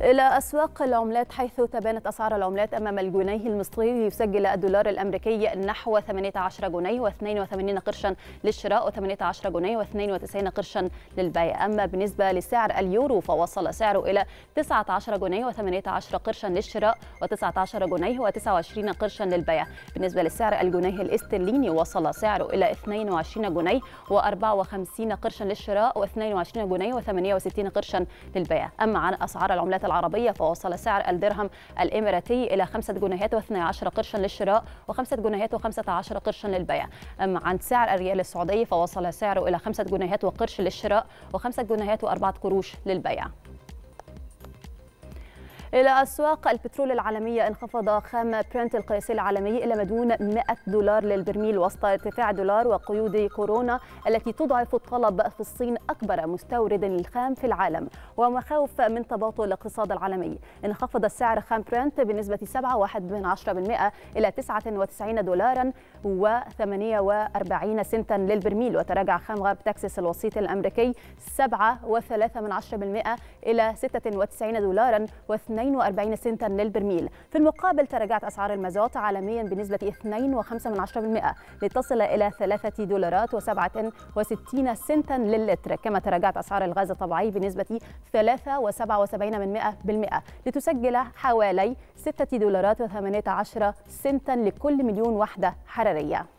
إلى أسواق العملات حيث تبانت أسعار العملات أمام الجنيه المصري يسجل الدولار الأمريكي نحو 18 جنيه و82 قرشا للشراء و18 جنيه و92 قرشا للبيع أما بالنسبة لسعر اليورو فوصل سعره إلى 19 جنيه و18 قرشا للشراء و19 جنيه و29 قرشا للبيع بالنسبة لسعر الجنيه الاسترليني وصل سعره إلى 22 جنيه و54 قرشا للشراء و22 جنيه و68 قرشا للبيع أما عن أسعار العملات العملات العربية فوصل سعر الدرهم الإماراتي إلى 5 جنيهات و12 قرشا للشراء و5 جنيهات و15 قرشا للبيع أما عن سعر الريال السعودي فوصل سعره إلى 5 جنيهات وقرش للشراء و5 جنيهات و4 قروش للبيع إلى أسواق البترول العالمية انخفض خام برنت القياسي العالمي إلى ما دون 100 دولار للبرميل وسط ارتفاع دولار وقيود كورونا التي تضعف الطلب في الصين أكبر مستورد للخام في العالم ومخاوف من تباطؤ الاقتصاد العالمي انخفض سعر خام برنت بنسبة 7.1% إلى 99 دولارا و48 سنتا للبرميل وتراجع خام غرب تكساس الوسيط الأمريكي 7.3% إلى 96 دولارا و2 42 سنتا للبرميل في المقابل تراجعت أسعار المازوت عالميا بنسبة 2.5% لتصل إلى 3 دولارات و67 سنتا للتر كما تراجعت أسعار الغاز الطبيعي بنسبة 3.77% لتسجل حوالي 6 دولارات و18 سنتا لكل مليون وحدة حرارية